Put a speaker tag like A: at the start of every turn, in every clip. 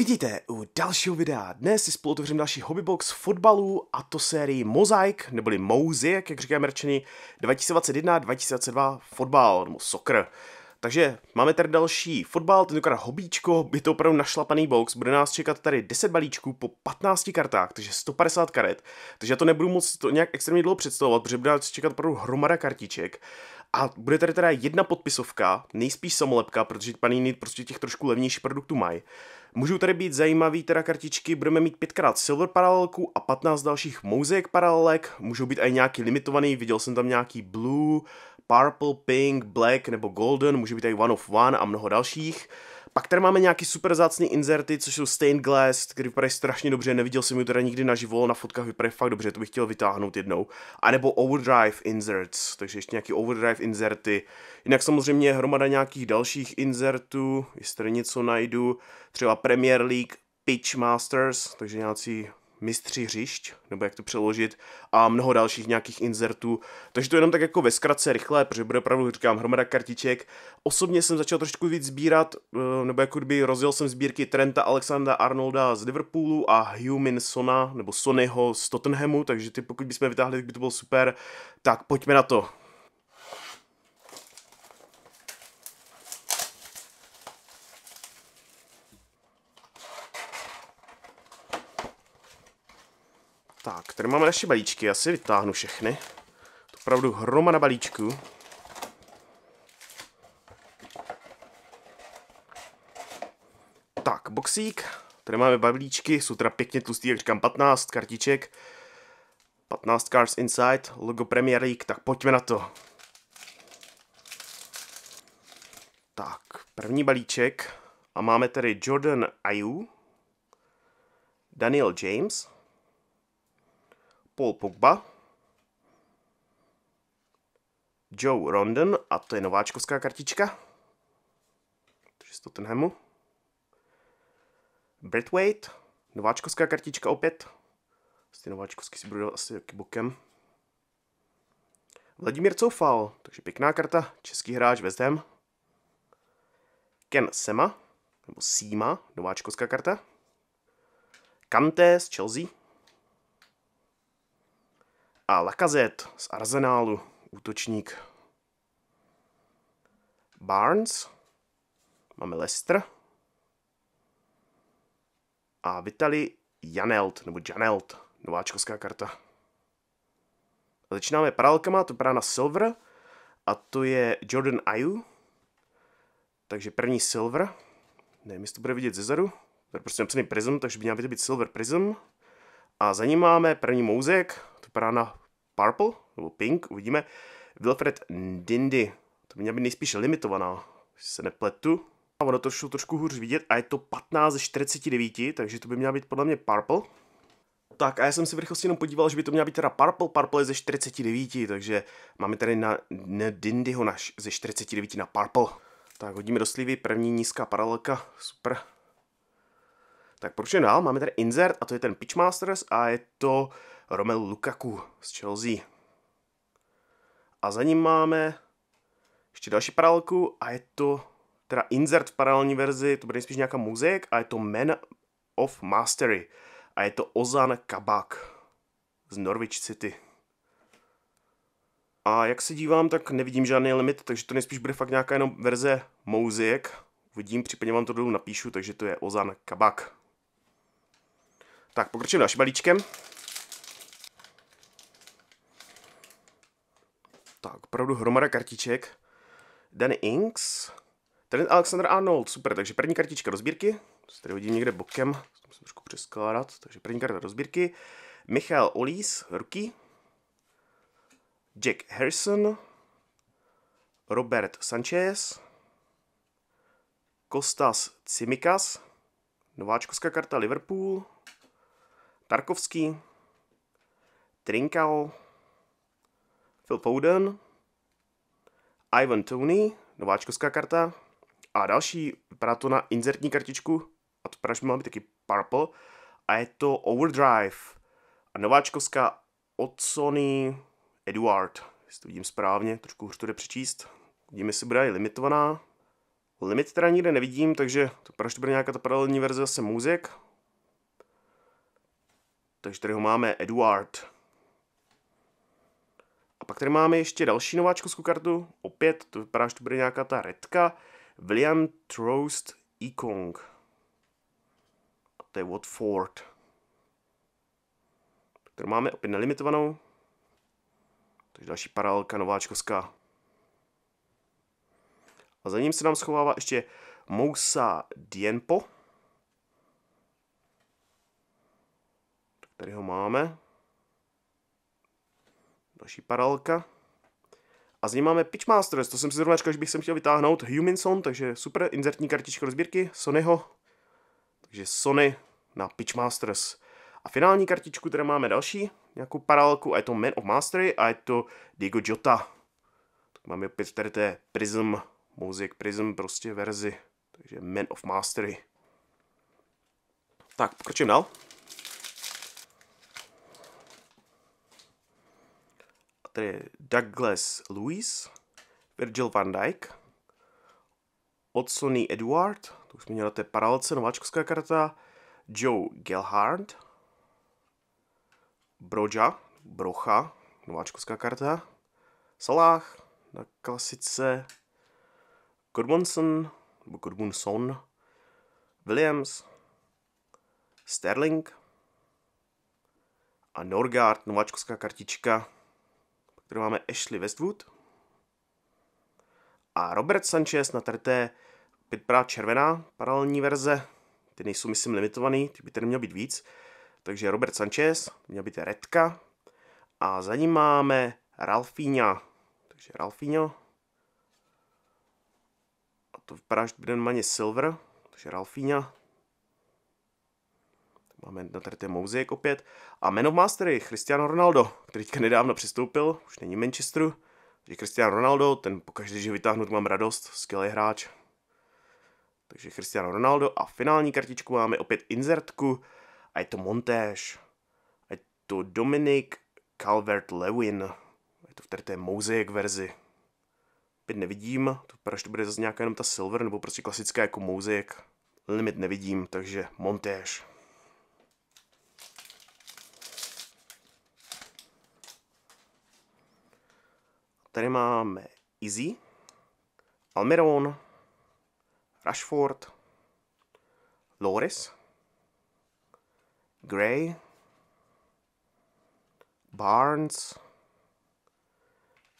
A: Vidíte u dalšího videa. Dnes si spolu otevřím další hobbybox fotbalů a to sérii Mozaik, neboli Mouzik, jak říkají merčani, 2021-2022 fotbal, nebo soccer. Takže máme tady další fotbal, tentokrát hobíčko, by to opravdu našlapaný box, bude nás čekat tady 10 balíčků po 15 kartách, takže 150 karet, takže já to nebudu moc to nějak extrémně dlouho představovat, protože bude nás čekat opravdu hromada kartiček. A bude tady teda jedna podpisovka, nejspíš samolepka, protože paní prostě těch trošku levnějších produktů mají. Můžou tady být zajímavý teda kartičky, budeme mít pětkrát silver paralelku a 15 dalších mozaik paralelek, můžou být i nějaký limitovaný, viděl jsem tam nějaký blue, purple, pink, black nebo golden, může být i one of one a mnoho dalších. Pak tady máme nějaký super zácný inzerty, což jsou stained glass, který vypadají strašně dobře, neviděl jsem ji teda nikdy naživo, na fotkách vypadají fakt dobře, to bych chtěl vytáhnout jednou. A nebo overdrive inserts, takže ještě nějaký overdrive inserty. Jinak samozřejmě je hromada nějakých dalších insertů, jestli tady něco najdu, třeba Premier League Pitch Masters, takže nějaký mistři hřišť, nebo jak to přeložit, a mnoho dalších nějakých inzertů. Takže to jenom tak jako ve zkratce rychle, protože bude opravdu, říkám, hromada kartiček. Osobně jsem začal trošku víc sbírat, eh, nebo jako kdyby rozjel jsem sbírky Trenta Alexandra Arnolda z Liverpoolu a Hugh Sona, nebo Sonyho z Tottenhamu, takže ty pokud bychom vytáhli, tak by to bylo super. Tak pojďme na to. Tak, tady máme naše balíčky, já si vytáhnu všechny. To opravdu hromada balíčků. Tak, boxík. Tady máme balíčky, jsou teda pěkně tlustý, jak říkám, 15 kartiček. 15 Cars Inside, logo Premier League, tak pojďme na to. Tak, první balíček. A máme tady Jordan Ayu, Daniel James, Paul Pogba, Joe Rondon, a to je nováčkovská kartička, takže z Tottenhamu, Britwaite, nováčkovská kartička opět, z nováčkovský si budu asi taky bokem, Vladimír Coufal, takže pěkná karta, český hráč West Ham. Ken Sema, nebo Sima, nováčkovská karta. Kanté z Chelsea a Lacazette z Arsenálu, útočník. Barnes, máme Lester a Vitali Janelt, nebo Janelt, nováčkovská karta. Začínáme paralelkama, to je na Silver, a to je Jordan Ayu. Takže první Silver. Nevím, jestli to bude vidět zezadu. To je prostě napsaný Prism, takže by měl být Silver Prism. A za ním máme první mouzek, to je na Purple, nebo Pink, uvidíme, Wilfred Dindy. To by měla být nejspíš limitovaná, se nepletu. A ono to šlo trošku hůř vidět a je to 15 ze 49, takže to by měla být podle mě Purple. Tak a já jsem si v rychlosti jenom podíval, že by to měla být teda Purple, Purple je ze 49, takže máme tady na, na Dindyho naš ze 49 na Purple. Tak hodíme do slivy, první nízká paralelka, super. Tak proč dál? Máme tady insert a to je ten Pitchmasters a je to Romelu Lukaku z Chelsea. A za ním máme ještě další paralelku a je to teda insert v paralelní verzi, to bude spíš nějaká muzik a je to Man of Mastery a je to Ozan Kabak z Norwich City. A jak se dívám, tak nevidím žádný limit, takže to nejspíš bude fakt nějaká jenom verze Mouzik. Uvidím, případně vám to dolů napíšu, takže to je Ozan Kabak. Tak, pokračujeme naším balíčkem. tak, opravdu hromada kartiček. Danny Inks, ten Alexander Arnold, super, takže první kartička rozbírky, to tady hodím někde bokem, musím trošku přeskládat, takže první karta rozbírky, Michal Olís, ruky, Jack Harrison, Robert Sanchez, Kostas Cimikas, nováčkovská karta Liverpool, Tarkovský, Trinkao, Phil Foden, Ivan Tony, nováčkovská karta a další, vypadá to na insertní kartičku, a to má být taky Purple, a je to Overdrive a nováčkovská od Sony Eduard, jestli to vidím správně, trošku hůř to jde přečíst. Vidím, jestli bude limitovaná. Limit teda nikde nevidím, takže to proč to bude nějaká ta paralelní verze zase muzik, Takže tady ho máme Eduard pak tady máme ještě další nováčkovskou kartu, opět, to vypadá, že to bude nějaká ta redka, William Trost Ikong. A to je Watford. Kterou máme opět nelimitovanou. Takže další paralelka nováčkovská. A za ním se nám schovává ještě Mousa Dienpo. Tak tady ho máme. Další paralelka. A z ní máme Pitchmasters, to jsem si zrovna říkal, že bych sem chtěl vytáhnout. Humanson, takže super, insertní kartička do sbírky, Sonyho. Takže Sony na Pitchmasters. A finální kartičku které máme další, nějakou paralelku, a je to Man of Mastery a je to Diego Jota. Tak máme opět tady té Prism, Music Prism prostě verzi, takže Man of Mastery. Tak, pokračujeme dál. je Douglas Lewis, Virgil van Dijk, Odsony Edward, to už jsme měli na té paralelce, nováčkovská karta, Joe Gelhardt, Broja, Brocha, nováčkovská karta, Salah, na klasice, Godmunson, nebo Godmunson, Williams, Sterling a Norgard, nováčkovská kartička, kterou máme Ashley Westwood. A Robert Sanchez na té Pitbra červená paralelní verze, ty nejsou myslím limitovaný, ty by tady měl být víc. Takže Robert Sanchez, měl být Redka. A za ním máme Ralfíňa. Takže Ralfíňo. A to vypadá, že bude Silver, takže Ralfíňa máme ten mouzik opět. A Man of Mastery, Cristiano Ronaldo, který teďka nedávno přistoupil, už není Manchesteru. Takže Cristiano Ronaldo, ten pokaždé, že vytáhnu, mám radost, skvělý hráč. Takže Cristiano Ronaldo a finální kartičku máme opět insertku. a je to montáž. A je to Dominic Calvert-Lewin. Je to v tady té mozaic verzi. Opět nevidím, to proč to bude zase nějaká jenom ta silver nebo prostě klasická jako mozaic. Limit nevidím, takže montéž. Tady máme Izzy, Almiron, Rashford, Loris, Gray, Barnes,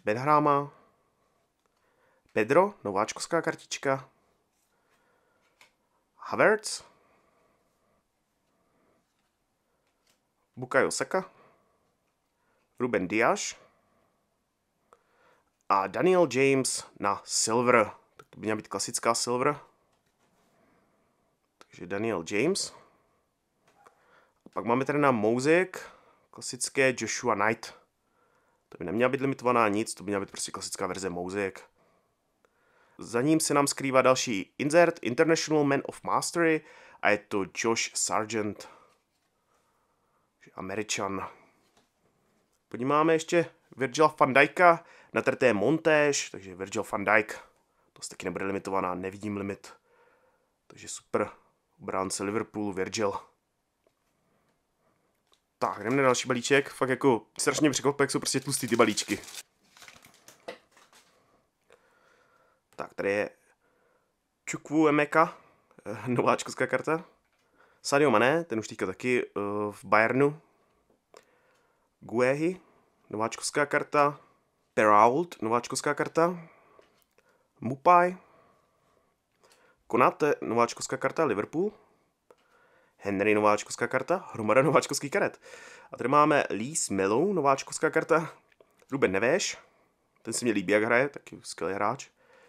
A: Benhrama, Pedro, nováčkovská kartička, Havertz, Bukayo Saka, Ruben Diaz, a Daniel James na silver. Tak to by měla být klasická silver. Takže Daniel James. A pak máme tady na Mouzek klasické Joshua Knight. To by neměla být limitovaná nic, to by měla být prostě klasická verze Mouzek. Za ním se nám skrývá další insert International Man of Mastery a je to Josh Sargent. Američan. Podíváme ještě Virgila van Dijka, Natrté montéž, takže Virgil van Dijk, to se taky nebude limitovaná, nevidím limit. Takže super, obránce liverpool Virgil. Tak, jdeme na další balíček. Fakt jako strašně překvapuje, jak jsou prostě tlustý ty balíčky. Tak, tady je Chukwu Emeka, eh, nováčkovská karta. Sadio Mané, ten už teďka taky uh, v Bayernu. Guehi, nováčkovská karta. Perault, nováčkovská karta. Mupai. Konate, nováčkovská karta Liverpool. Henry, nováčkovská karta, hromada nováčkovský karet. A tady máme Lise Melou, nováčkovská karta, Ruben Neves, ten se mi líbí, jak hraje, taky skvělý hráč.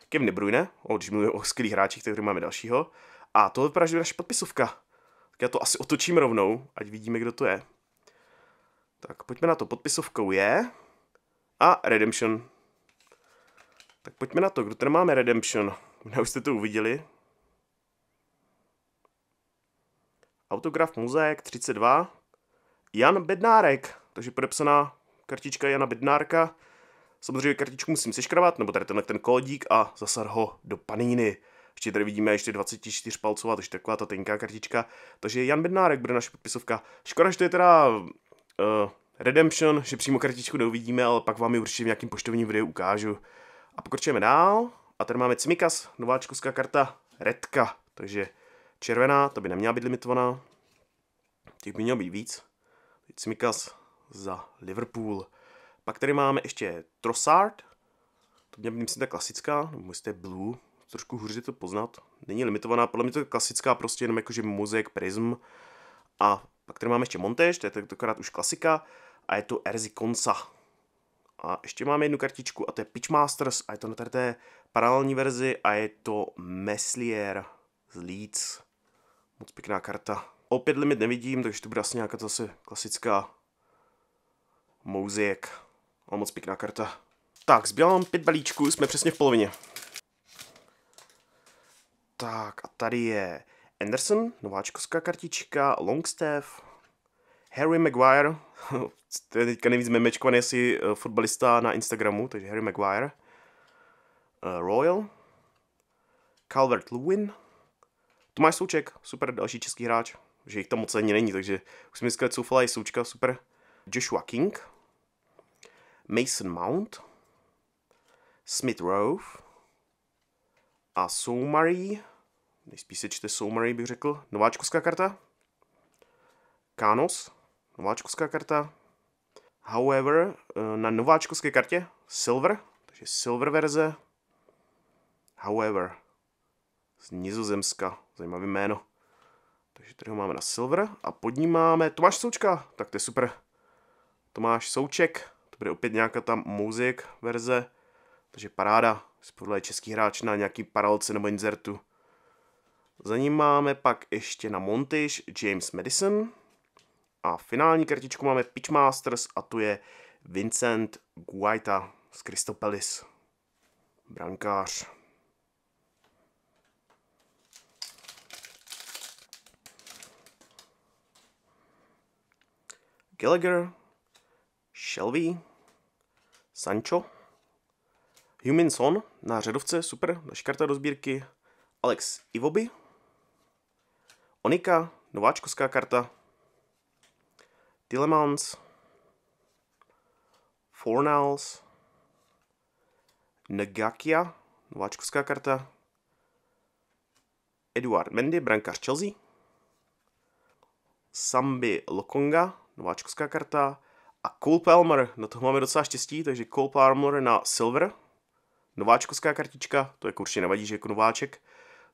A: Kevin De Bruyne, o, když mluvím o skvělých hráčích, tak tady máme dalšího. A to vypadá, že je naše podpisovka. Tak já to asi otočím rovnou, ať vidíme, kdo to je. Tak pojďme na to. Podpisovkou je a Redemption. Tak pojďme na to, kdo tady máme Redemption? Ne, už jste to uviděli. Autograf Muzeek 32. Jan Bednárek, takže podepsaná kartička Jana Bednárka. Samozřejmě kartičku musím seškrabat, nebo tady tenhle ten kódík a zasad ho do paníny. Ještě tady vidíme ještě 24 palcová, takže taková ta tenká kartička. Takže Jan Bednárek bude naše podpisovka. Škoda, že to je teda uh, Redemption, že přímo kartičku neuvidíme, ale pak vám ji určitě v nějakým poštovním videu ukážu. A pokračujeme dál. A tady máme Cmikas, nováčkovská karta Redka, takže červená, to by neměla být limitovaná. Těch by mělo být víc. Cmikas za Liverpool. Pak tady máme ještě Trossard, to mě myslím, ta klasická, nebo jestli je Blue, trošku hůř to poznat. Není limitovaná, podle mě to je klasická, prostě jenom jakože mozek, prism. A pak tady máme ještě Montež, to je tentokrát už klasika a je to Erzy Konsa. A ještě máme jednu kartičku a to je Pitchmasters a je to na té paralelní verzi a je to Meslier z Leeds. Moc pěkná karta. Opět limit nevidím, takže to bude asi nějaká zase klasická mouziek. A moc pěkná karta. Tak, zbývá nám pět balíčků, jsme přesně v polovině. Tak a tady je Anderson, nováčkovská kartička, Longstaff, Harry Maguire, to je teďka nejvíc memečkovaný asi eh, fotbalista na Instagramu, takže Harry Maguire, eh, Royal, Calvert Lewin, Tomáš Souček, super další český hráč, že jich tam moc ani není, takže už jsme dneska soufala i Součka, super. Joshua King, Mason Mount, Smith Rowe a Soumary, nejspíš se čte Soumary bych řekl, nováčkovská karta, Kános, nováčkovská karta, However, eh, na nováčkovské kartě Silver, takže Silver verze. However, z Nizozemska, zajímavé jméno. Takže tady ho máme na Silver a pod ním máme Tomáš Součka, tak to je super. Tomáš Souček, to bude opět nějaká tam muzik verze, takže paráda, podle je český hráč na nějaký paralce nebo inzertu. Za ním máme pak ještě na Montage James Madison, a finální kartičku máme Pitchmasters a tu je Vincent Guaita z Christopelis. Brankář. Gallagher, Shelby, Sancho, Huminson na řadovce, super, naše karta do sbírky, Alex Ivoby, Onika, nováčkovská karta, Tillemans, Fornals, Nagakia nováčkovská karta, Eduard Mendy, brankář Chelsea, Sambi Lokonga, nováčkovská karta a Cole Palmer, na to máme docela štěstí, takže Cole Palmer na Silver, nováčkovská kartička, to jako určitě nevadí, že jako nováček,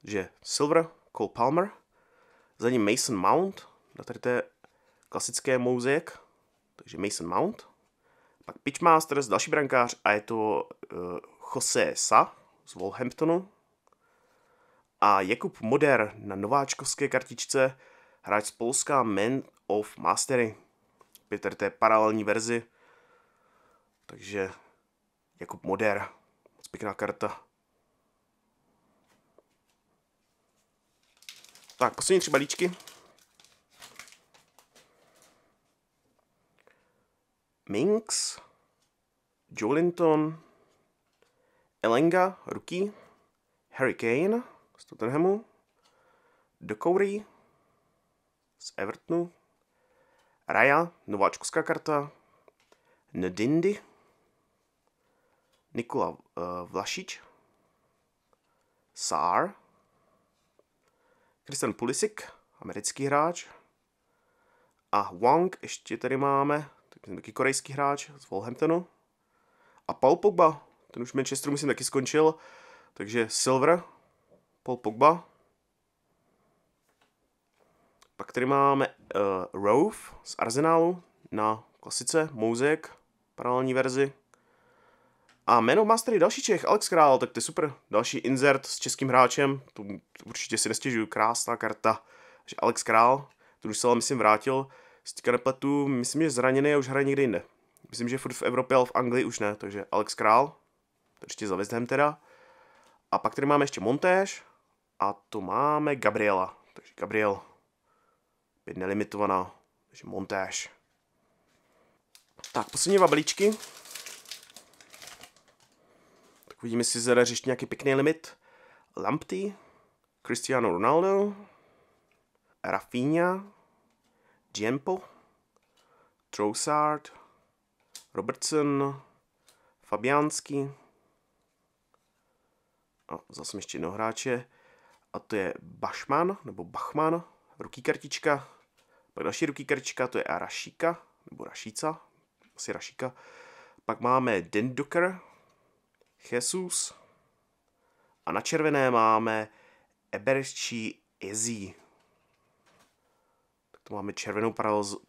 A: že Silver, Cole Palmer, za ním Mason Mount, na tady té klasické mouzek, takže Mason Mount, pak Pitchmasters, další brankář a je to uh, Jose Sa z Wolverhamptonu a Jakub Moder na nováčkovské kartičce, hráč z Polska Man of Mastery. Peter té paralelní verzi. Takže Jakub Moder, moc pěkná karta. Tak, poslední tři balíčky. Minx, Jolinton, Elenga, Ruky, Harry Kane z Tottenhamu, Dokoury z Evertonu, Raja, nováčkovská karta, Ndindy, Nikola uh, Vlašič, Sár, Kristen Pulisic, americký hráč, a Wang ještě tady máme tak taky korejský hráč z Wolverhamptonu. A Paul Pogba, ten už v Manchesteru myslím taky skončil, takže Silver, Paul Pogba. Pak tady máme uh, eh, Rove z Arsenalu na klasice, Mouzek, paralelní verzi. A jméno má tady další Čech, Alex Král, tak to je super. Další insert s českým hráčem, tu určitě si nestěžuju, krásná karta. Takže Alex Král, tu už se ale myslím vrátil z teďka nepletu, myslím, že zraněný a už hraje někde jinde. Myslím, že furt v Evropě, ale v Anglii už ne, takže Alex Král, to ještě za West Ham teda. A pak tady máme ještě Montéž a tu máme Gabriela. Takže Gabriel, být nelimitovaná, takže Montéž. Tak, poslední dva balíčky. Tak uvidíme, jestli zde ještě nějaký pěkný limit. Lampty, Cristiano Ronaldo, Rafinha, Giempo, Trossard, Robertson, Fabiánsky a zase ještě jednoho hráče a to je Bachman nebo Bachman, ruký kartička. Pak další ruký kartička, to je Arašíka nebo Rašíca, asi Rašíka. Pak máme Dendoker, Jesus a na červené máme Eberčí Ezi. To máme červenou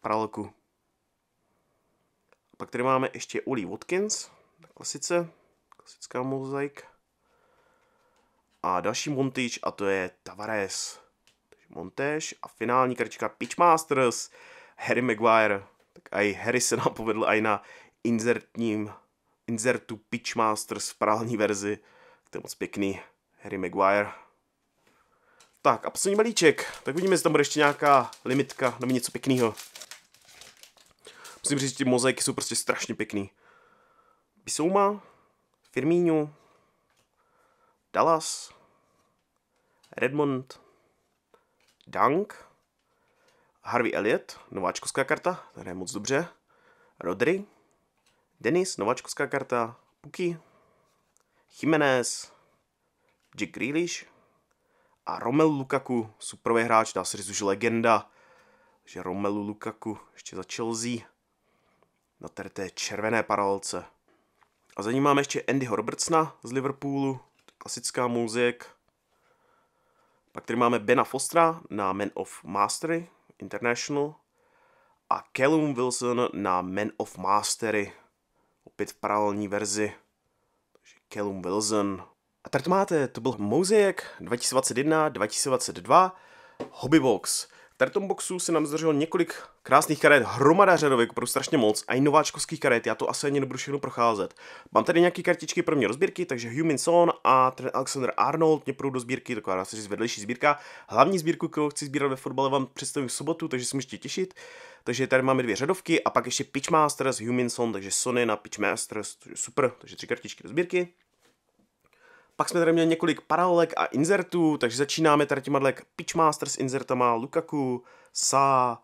A: paralelku. Pak tady máme ještě Uli Watkins, klasice, klasická mozaik. A další montage, a to je Tavares. Takže a finální kartička Pitchmasters, Harry Maguire. Tak i Harry se nám povedl i na insertním insertu Pitchmasters v parální verzi. To je moc pěkný, Harry Maguire. Tak a poslední balíček. Tak vidíme, jestli tam bude ještě nějaká limitka nebo něco pěkného. Musím říct, že ty mozaiky jsou prostě strašně pěkný. Bisouma, Firmino, Dallas, Redmond, Dunk, Harvey Elliott, nováčkovská karta, tady je moc dobře, Rodri, Denis, nováčkovská karta, Puky, Jiménez, Jack Grealish, a Romelu Lukaku, superový hráč, dá se říct už legenda, že Romelu Lukaku ještě za Chelsea na tady té červené paralelce. A za ním máme ještě Andy Robertsna z Liverpoolu, klasická muzik. Pak tady máme Bena Fostra na Man of Mastery International a Callum Wilson na Man of Mastery, opět v paralelní verzi. Takže Callum Wilson, a tady to máte, to byl Mozaic 2021-2022 Hobbybox. V tady tom boxu se nám zdrželo několik krásných karet, hromada řadovek, opravdu strašně moc, a i nováčkovských karet, já to asi ani nebudu všechno procházet. Mám tady nějaké kartičky pro mě do sbírky, takže Human Son a ten Alexander Arnold mě půjdou do sbírky, taková dá se říct vedlejší sbírka. Hlavní sbírku, kterou chci sbírat ve fotbale, vám představím v sobotu, takže se můžete těšit. Takže tady máme dvě řadovky a pak ještě Pitchmasters, Human Son, takže Sony na Pitchmasters, super, takže tři kartičky do sbírky. Pak jsme tady měli několik paralelek a insertů, takže začínáme tady těma Pitchmaster s insertama Lukaku, Sa,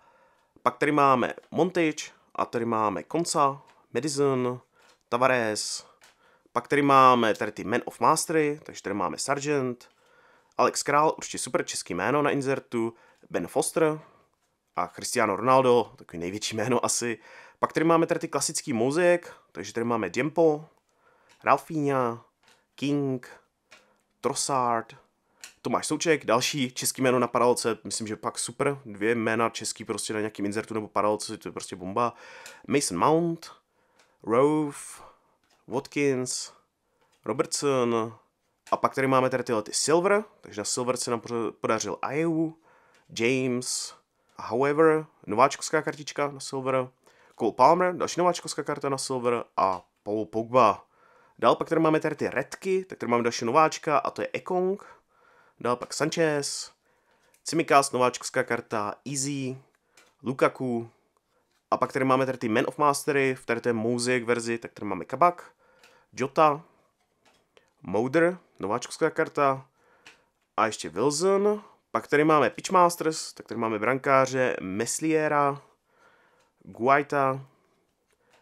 A: pak tady máme Montage a tady máme Konca, Madison, Tavares, pak tady máme tady ty Men of Mastery, takže tady máme Sargent, Alex Král, určitě super český jméno na insertu, Ben Foster a Cristiano Ronaldo, takový největší jméno asi. Pak tady máme tady ty klasický mozek, takže tady máme Dempo, Ralfinha, King, Trossard, Tomáš Souček, další český jméno na paralelce, myslím, že pak super, dvě jména český prostě na nějakým inzertu nebo paralelce, to je prostě bomba. Mason Mount, Rove, Watkins, Robertson, a pak tady máme tady tyhle ty Silver, takže na Silver se nám podařil Ayu, James, However, nováčkovská kartička na Silver, Cole Palmer, další nováčkovská karta na Silver a Paul Pogba. Dál pak tady máme tady ty redky, tak tady máme další nováčka a to je Ekong. Dál pak Sanchez, Cimikas, nováčkovská karta, Easy, Lukaku. A pak tady máme tady ty Man of Mastery, v tady té Mosaic verzi, tak tady máme Kabak, Jota, Moder, nováčkovská karta a ještě Wilson. Pak tady máme Pitchmasters, tak tady máme brankáře Mesliera, Guaita,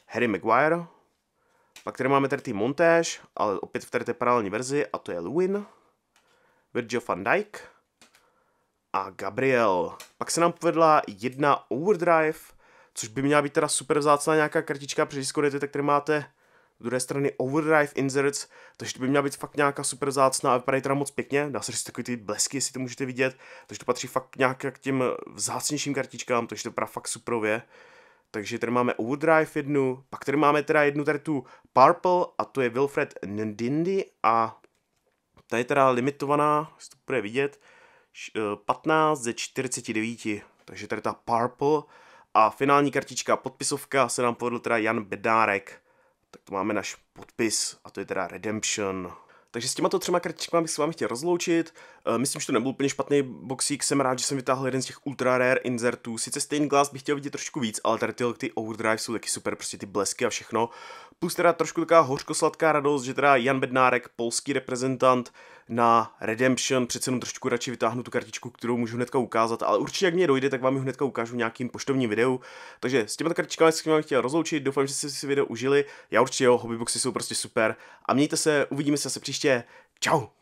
A: Harry Maguire, pak tady máme tady montáž, ale opět v tady té paralelní verzi, a to je Lewin, Virgil van Dijk a Gabriel. Pak se nám povedla jedna overdrive, což by měla být teda super vzácná nějaká kartička, protože když tak tady máte z druhé strany Overdrive Inserts, takže to by měla být fakt nějaká super vzácná a vypadají teda moc pěkně, dá se říct takový ty blesky, jestli to můžete vidět, takže to patří fakt nějak k těm vzácnějším kartičkám, takže to vypadá fakt vě. Takže tady máme Overdrive jednu, pak tady máme teda jednu tady tu Purple a to je Wilfred Ndindy a ta je teda limitovaná, jestli to bude vidět, 15 eh, ze 49, takže tady ta Purple a finální kartička podpisovka se nám povedl teda Jan Bedárek, tak to máme náš podpis a to je teda Redemption. Takže s těma to třema kartičkama bych se vám chtěl rozloučit. Eh, myslím, že to nebyl úplně špatný boxík, jsem rád, že jsem vytáhl jeden z těch ultra rare insertů. Sice Stained Glass bych chtěl vidět trošku víc, ale tady ty, ty overdrive jsou taky super, prostě ty blesky a všechno. Plus teda trošku taková hořkosladká radost, že teda Jan Bednárek, polský reprezentant, na Redemption, přece jenom trošku radši vytáhnu tu kartičku, kterou můžu hnedka ukázat, ale určitě jak mě dojde, tak vám ji hnedka ukážu nějakým poštovním videu. Takže s těma kartičkami jsem vám chtěl rozloučit, doufám, že jste si video užili, já určitě jo, hobbyboxy jsou prostě super a mějte se, uvidíme se zase příště, čau!